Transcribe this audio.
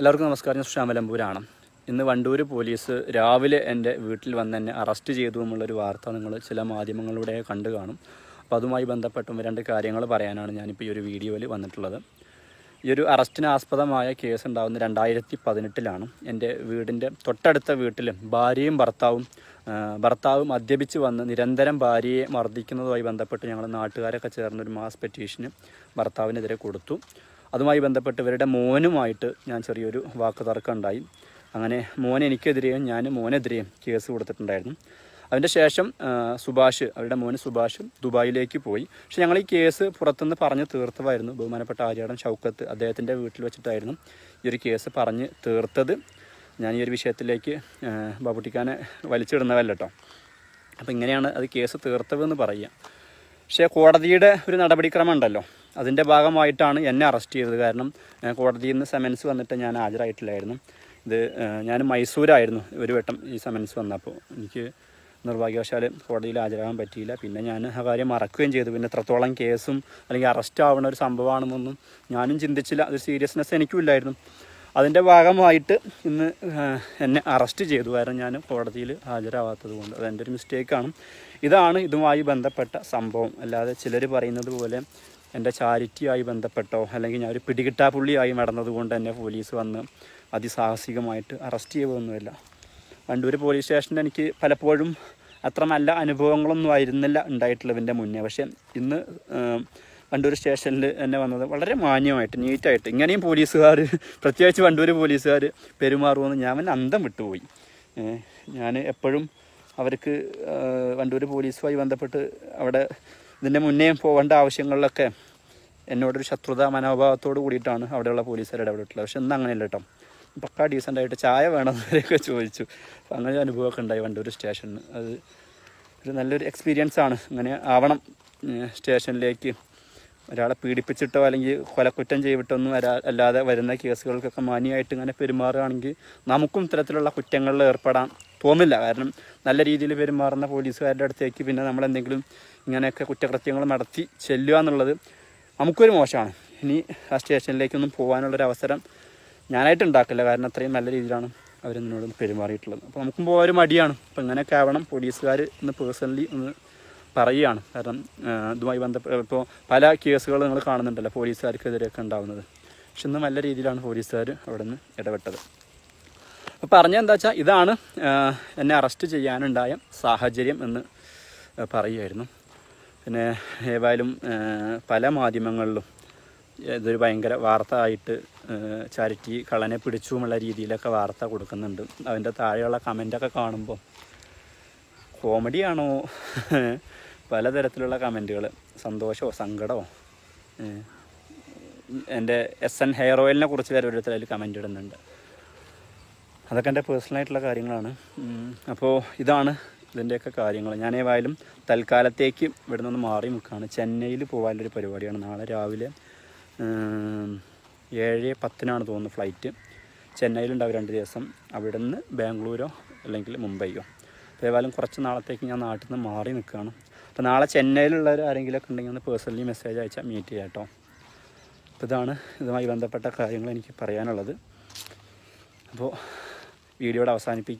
എല്ലാവർക്കും നമസ്കാരം ഞാൻ ശ്യാമലമ്പൂരാണ് ഇന്ന് വണ്ടൂർ പോലീസ് രാവിലെ എൻ്റെ വീട്ടിൽ വന്ന് എന്നെ അറസ്റ്റ് ചെയ്തു എന്നുള്ളൊരു വാർത്ത നിങ്ങൾ ചില മാധ്യമങ്ങളിലൂടെ കണ്ടു കാണും അപ്പോൾ അതുമായി ബന്ധപ്പെട്ടും രണ്ട് കാര്യങ്ങൾ പറയാനാണ് ഞാനിപ്പോൾ ഈ ഒരു വീഡിയോയിൽ വന്നിട്ടുള്ളത് ഈ ഒരു അറസ്റ്റിന് ആസ്പദമായ കേസ് ഉണ്ടാകുന്ന രണ്ടായിരത്തി പതിനെട്ടിലാണ് എൻ്റെ വീടിൻ്റെ തൊട്ടടുത്ത വീട്ടിൽ ഭാര്യയും ഭർത്താവും ഭർത്താവ് മദ്യപിച്ച് വന്ന് നിരന്തരം ഭാര്യയെ മർദ്ദിക്കുന്നതുമായി ബന്ധപ്പെട്ട് ഞങ്ങൾ നാട്ടുകാരൊക്കെ ചേർന്ന് ഒരു മാസ് പെറ്റീഷന് ഭർത്താവിനെതിരെ കൊടുത്തു അതുമായി ബന്ധപ്പെട്ട് ഇവരുടെ മോനുമായിട്ട് ഞാൻ ചെറിയൊരു വാക്ക് തർക്കം ഉണ്ടായി അങ്ങനെ മോൻ എനിക്കെതിരെയും ഞാൻ മോനെതിരെയും കേസ് കൊടുത്തിട്ടുണ്ടായിരുന്നു അതിൻ്റെ ശേഷം സുഭാഷ് അവരുടെ മോന് സുഭാഷ് ദുബായിലേക്ക് പോയി പക്ഷെ ഞങ്ങൾ ഈ കേസ് പുറത്തുനിന്ന് പറഞ്ഞ് തീർത്തതായിരുന്നു ബഹുമാനപ്പെട്ട ആര്യാടൻ ഷൗക്കത്ത് അദ്ദേഹത്തിൻ്റെ വീട്ടിൽ വെച്ചിട്ടായിരുന്നു ഈ ഒരു കേസ് പറഞ്ഞ് തീർത്തത് ഞാൻ ഈ ഒരു വിഷയത്തിലേക്ക് ബാബുട്ടിക്കാനെ വലിച്ചിടുന്നതല്ല കേട്ടോ അപ്പോൾ ഇങ്ങനെയാണ് അത് കേസ് തീർത്തതെന്ന് പറയുക പക്ഷേ കോടതിയുടെ ഒരു നടപടിക്രമം ഉണ്ടല്ലോ അതിൻ്റെ ഭാഗമായിട്ടാണ് എന്നെ അറസ്റ്റ് ചെയ്തത് കാരണം കോടതിയിൽ നിന്ന് സമൻസ് വന്നിട്ട് ഞാൻ ഹാജരായിട്ടില്ലായിരുന്നു ഇത് ഞാൻ മൈസൂരായിരുന്നു ഒരു വട്ടം ഈ സമൻസ് വന്നപ്പോൾ എനിക്ക് നിർഭാഗ്യവശാൽ കോടതിയിൽ ഹാജരാകാൻ പറ്റിയില്ല പിന്നെ ഞാൻ ആ കാര്യം മറക്കുകയും ചെയ്തു പിന്നെ എത്രത്തോളം കേസും അല്ലെങ്കിൽ അറസ്റ്റ് ആവുന്ന ഒരു സംഭവമാണെന്നൊന്നും ഞാനും ചിന്തിച്ചില്ല അതൊരു സീരിയസ്നെസ് എനിക്കും ഇല്ലായിരുന്നു അതിൻ്റെ ഭാഗമായിട്ട് ഇന്ന് എന്നെ അറസ്റ്റ് ചെയ്തു കാരണം ഞാൻ കോടതിയിൽ ഹാജരാവാത്തത് കൊണ്ട് അതെൻ്റെ ഒരു മിസ്റ്റേക്കാണ് ഇതാണ് ഇതുമായി ബന്ധപ്പെട്ട സംഭവം അല്ലാതെ ചിലർ പറയുന്നത് പോലെ എൻ്റെ ചാരിറ്റിയായി ബന്ധപ്പെട്ടോ അല്ലെങ്കിൽ ഞാൻ ഒരു പിടികിട്ടാ പുള്ളിയായി നടന്നതുകൊണ്ട് തന്നെ പോലീസ് വന്ന് അതിസാഹസികമായിട്ട് അറസ്റ്റ് ചെയ്തതൊന്നുമില്ല വണ്ടൂർ പോലീസ് സ്റ്റേഷനിൽ എനിക്ക് പലപ്പോഴും അത്ര നല്ല അനുഭവങ്ങളൊന്നും ആയിരുന്നില്ല ഉണ്ടായിട്ടുള്ളതിൻ്റെ മുന്നേ പക്ഷേ ഇന്ന് വണ്ടൂർ സ്റ്റേഷനിൽ എന്നെ വന്നത് വളരെ മാന്യമായിട്ട് നീറ്റായിട്ട് ഇങ്ങനെയും പോലീസുകാർ പ്രത്യേകിച്ച് വണ്ടൂർ പോലീസുകാർ പെരുമാറുമെന്ന് ഞാൻ അന്തം വിട്ടുപോയി ഞാൻ എപ്പോഴും അവർക്ക് വണ്ടൂർ പോലീസുമായി ബന്ധപ്പെട്ട് അവിടെ ഇതിൻ്റെ മുന്നേയും പോകേണ്ട ആവശ്യങ്ങളിലൊക്കെ എന്നോടൊരു ശത്രുത മനോഭാവത്തോട് കൂടിയിട്ടാണ് അവിടെയുള്ള പോലീസുകാർ ഇടപെട്ടിട്ടുള്ളത് പക്ഷെ ഇന്ന് അങ്ങനെയല്ല കേട്ടോ പക്കാ ആയിട്ട് ചായ വേണമെന്നവരെയൊക്കെ ചോദിച്ചു അങ്ങനെ ഒരു അനുഭവമൊക്കെ ഉണ്ടായി വണ്ടൂർ സ്റ്റേഷനിൽ അത് ഒരു നല്ലൊരു എക്സ്പീരിയൻസ് ആണ് ഇങ്ങനെ ആവണം സ്റ്റേഷനിലേക്ക് ഒരാളെ പീഡിപ്പിച്ചിട്ടോ അല്ലെങ്കിൽ കൊലക്കുറ്റം ചെയ്തിട്ടൊന്നും അല്ലാതെ വരുന്ന കേസുകൾക്കൊക്കെ മാന്യമായിട്ട് ഇങ്ങനെ പെരുമാറുകയാണെങ്കിൽ നമുക്കും ഇത്തരത്തിലുള്ള കുറ്റങ്ങളിൽ ഏർപ്പെടാൻ തോന്നില്ല കാരണം നല്ല രീതിയിൽ പെരുമാറുന്ന പോലീസുകാരുടെ അടുത്തേക്ക് പിന്നെ നമ്മൾ എന്തെങ്കിലും ഇങ്ങനെയൊക്കെ കുറ്റകൃത്യങ്ങൾ നടത്തി ചെല്ലുക എന്നുള്ളത് നമുക്കൊരു മോശമാണ് ഇനി ആ സ്റ്റേഷനിലേക്കൊന്നും പോകാനുള്ളൊരു അവസരം ഞാനായിട്ട് ഉണ്ടാക്കില്ല കാരണം അത്രയും നല്ല രീതിയിലാണ് അവരെന്നോട് പെരുമാറിയിട്ടുള്ളത് അപ്പോൾ നമുക്കും പോകാൻ ഒരു മടിയാണ് അപ്പോൾ ഇങ്ങനെയൊക്കെ ആവണം പോലീസുകാർ ഒന്ന് പേഴ്സണലി ഒന്ന് പറയുകയാണ് കാരണം ഇതുമായി ബന്ധപ്പെട്ട് ഇപ്പോൾ പല കേസുകൾ നിങ്ങൾ കാണുന്നുണ്ടല്ലോ പോലീസുകാർക്കെതിരെയൊക്കെ ഉണ്ടാകുന്നത് പക്ഷെ ഇന്ന് നല്ല രീതിയിലാണ് പോലീസുകാർ അവിടെ നിന്ന് ഇടപെട്ടത് അപ്പോൾ പറഞ്ഞെന്താ വെച്ചാൽ ഇതാണ് എന്നെ അറസ്റ്റ് ചെയ്യാനുണ്ടായ സാഹചര്യം എന്ന് പറയുമായിരുന്നു പിന്നെ ഏതായാലും പല മാധ്യമങ്ങളിലും ഇതൊരു ഭയങ്കര വാർത്ത ആയിട്ട് ചാരിറ്റി കളനെ പിടിച്ചുമുള്ള രീതിയിലൊക്കെ വാർത്ത കൊടുക്കുന്നുണ്ട് അതിൻ്റെ താഴെയുള്ള കമൻ്റൊക്കെ കാണുമ്പോൾ കോമഡിയാണോ പലതരത്തിലുള്ള കമൻറ്റുകൾ സന്തോഷമോ സങ്കടമോ എൻ്റെ എസ് എൻ ഹെയർ ഓയിലിനെ കുറിച്ച് വരെ ഓരോരുത്തർ അതിൽ കമൻ്റ് ഇടുന്നുണ്ട് അതൊക്കെ എൻ്റെ പേഴ്സണലായിട്ടുള്ള കാര്യങ്ങളാണ് അപ്പോൾ ഇതാണ് ഇതിൻ്റെയൊക്കെ കാര്യങ്ങൾ ഞാൻ ഏതായാലും തൽക്കാലത്തേക്ക് ഇവിടെ നിന്ന് മാറി നിൽക്കുകയാണ് ചെന്നൈയിൽ പോകാനുള്ളൊരു പരിപാടിയാണ് നാളെ രാവിലെ ഏഴ് പത്തിനാണ് തോന്നുന്നു ഫ്ലൈറ്റ് ചെന്നൈയിലുണ്ടാവും രണ്ട് ദിവസം അവിടെ നിന്ന് ബാംഗ്ലൂരോ അല്ലെങ്കിൽ മുംബൈയോ ഏതായാലും കുറച്ച് നാളത്തേക്ക് ഞാൻ നാട്ടിൽ നിന്ന് മാറി നിൽക്കുകയാണ് അപ്പോൾ നാളെ ചെന്നൈയിലുള്ളവർ ആരെങ്കിലുമൊക്കെ ഉണ്ടെങ്കിൽ ഒന്ന് പേഴ്സണലി മെസ്സേജ് അയച്ചാൽ മീറ്റ് ചെയ്യാം കേട്ടോ അപ്പോൾ ഇതാണ് ഇതുമായി ബന്ധപ്പെട്ട കാര്യങ്ങൾ എനിക്ക് പറയാനുള്ളത് അപ്പോൾ വീഡിയോയുടെ അവസാനിപ്പിക്കും